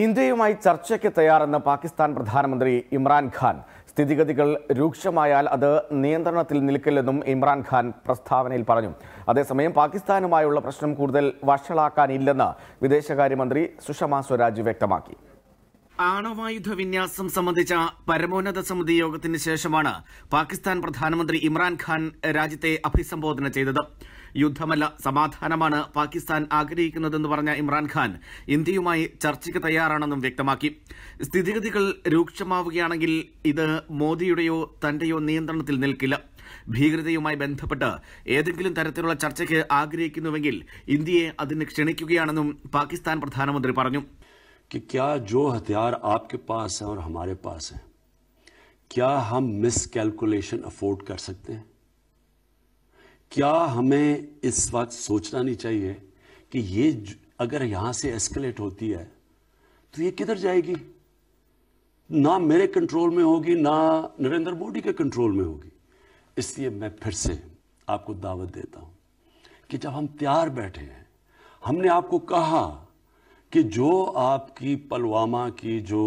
ഇന്ത്യയുമായി ചർച്ചയ്ക്ക് തയ്യാറെന്ന പാകിസ്ഥാൻ പ്രധാനമന്ത്രി ഇമ്രാൻഖാൻ സ്ഥിതിഗതികൾ രൂക്ഷമായാൽ അത് നിയന്ത്രണത്തിൽ നിൽക്കില്ലെന്നും ഇമ്രാൻഖാൻ പ്രസ്താവനയിൽ പറഞ്ഞു അതേസമയം പാകിസ്ഥാനുമായുള്ള പ്രശ്നം കൂടുതൽ വഷളാക്കാനില്ലെന്ന് വിദേശകാര്യമന്ത്രി സുഷമ സ്വരാജ് വ്യക്തമാക്കി ആണവായുധ വിന്യാസം സംബന്ധിച്ച പരമോന്നത സമിതി യോഗത്തിന് ശേഷമാണ് പാകിസ്ഥാൻ പ്രധാനമന്ത്രി ഇമ്രാൻഖാൻ രാജ്യത്തെ അഭിസംബോധന ചെയ്തത് യുദ്ധമല്ല സമാധാനമാണ് പാകിസ്ഥാൻ ആഗ്രഹിക്കുന്നതെന്ന് പറഞ്ഞ ഇമ്രാൻഖാൻ ഇന്ത്യയുമായി ചർച്ചയ്ക്ക് തയ്യാറാണെന്നും വ്യക്തമാക്കി സ്ഥിതിഗതികൾ രൂക്ഷമാവുകയാണെങ്കിൽ ഇത് മോദിയുടെയോ തന്റെയോ നിയന്ത്രണത്തിൽ നിൽക്കില്ല ഭീകരതയുമായി ബന്ധപ്പെട്ട് ഏതെങ്കിലും തരത്തിലുള്ള ചർച്ചയ്ക്ക് ആഗ്രഹിക്കുന്നുവെങ്കിൽ ഇന്ത്യയെ അതിന് ക്ഷണിക്കുകയാണെന്നും പാകിസ്ഥാൻ പ്രധാനമന്ത്രി പറഞ്ഞു कि क्या जो हथियार आपके पास हैं और हमारे पास क्या हमें इस वक्त सोचना नहीं चाहिए कि ये अगर यहाँ से एस्केलेट होती है तो ये किधर जाएगी ना मेरे कंट्रोल में होगी ना नरेंद्र मोदी के कंट्रोल में होगी इसलिए मैं फिर से आपको दावत देता हूँ कि जब हम तैयार बैठे हैं हमने आपको कहा कि जो आपकी पलवामा की जो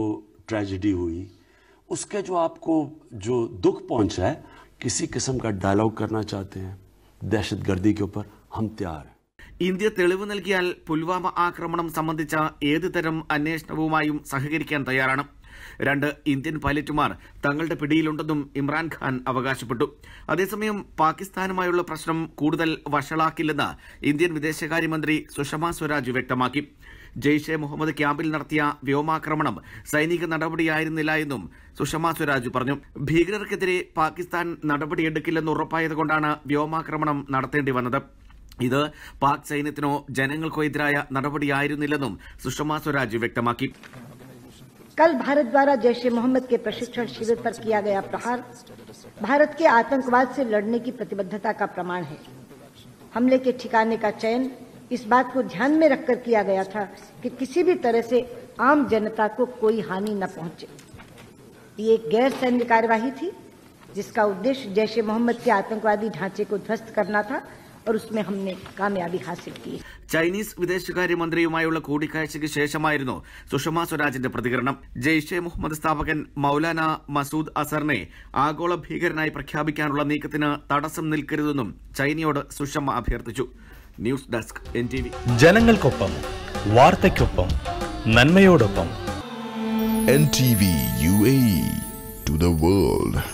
ट्रेजिडी हुई उसके जो आपको जो दुख पहुंचा है किसी किस्म का डायलॉग करना चाहते हैं ദഹഷത്ഗർദി കൊപ്പർ ഹം ത്യാർ ഇന്ത്യ തെളിവ് നൽകിയാൽ പുൽവാമ ആക്രമണം സംബന്ധിച്ച ഏത് തരം അന്വേഷണവുമായും സഹകരിക്കാൻ തയ്യാറാണ് രണ്ട് ഇന്ത്യൻ പൈലറ്റുമാർ തങ്ങളുടെ പിടിയിലുണ്ടെന്നും ഇമ്രാൻഖാൻ അവകാശപ്പെട്ടു അതേസമയം പാകിസ്ഥാനുമായുള്ള പ്രശ്നം കൂടുതൽ വഷളാക്കില്ലെന്ന് ഇന്ത്യൻ വിദേശകാര്യമന്ത്രി സുഷമ സ്വരാജ് വ്യക്തമാക്കി ജെയ്ഷെ മുഹമ്മദ് ക്യാമ്പിൽ നടത്തിയ വ്യോമാക്രമണം സൈനിക നടപടിയായിരുന്നില്ല എന്നും സുഷമ സ്വരാജ് പറഞ്ഞു ഭീകരർക്കെതിരെ പാകിസ്ഥാൻ നടപടിയെടുക്കില്ലെന്ന് ഉറപ്പായതുകൊണ്ടാണ് വ്യോമാക്രമണം നടത്തേണ്ടി വന്നത് ഇത് പാക് സൈന്യത്തിനോ ജനങ്ങൾക്കോ എതിരായ നടപടിയായിരുന്നില്ലെന്നും സുഷമ സ്വരാജ് വ്യക്തമാക്കി कल भारत द्वारा जैश ए मोहम्मद के प्रशिक्षण शिविर पर किया गया प्रहार भारत के आतंकवाद से लड़ने की प्रतिबद्धता का प्रमाण है हमले के ठिकाने का चयन इस बात को ध्यान में रखकर किया गया था कि किसी भी तरह से आम जनता को कोई हानि न पहुंचे ये एक गैर सैन्य कार्यवाही थी जिसका उद्देश्य जैश ए मोहम्मद के आतंकवादी ढांचे को ध्वस्त करना था और उसमें हमने കാമയാബി ഹാസിൽ की ചൈനീസ് വിദേശകാര്യമന്ത്രിയുമായുള്ള കൂടിക്കാഴ്ചയ്ക്ക് ശേഷമായിരുന്നു സുഷമ സ്വരാജിന്റെ പ്രതികരണം ജെയ്ഷെ മുഹമ്മദ് സ്ഥാപകൻ മൌലാന മസൂദ് അസറിനെ ആഗോള ഭീകരനായി പ്രഖ്യാപിക്കാനുള്ള നീക്കത്തിന് തടസ്സം നിൽക്കരുതെന്നും ചൈനയോട് സുഷമ അഭ്യർത്ഥിച്ചു news desk N T V ജനങ്ങൾക്കൊപ്പം വാർത്തയ്ക്കൊപ്പം നന്മയോടൊപ്പം N T V U A to the world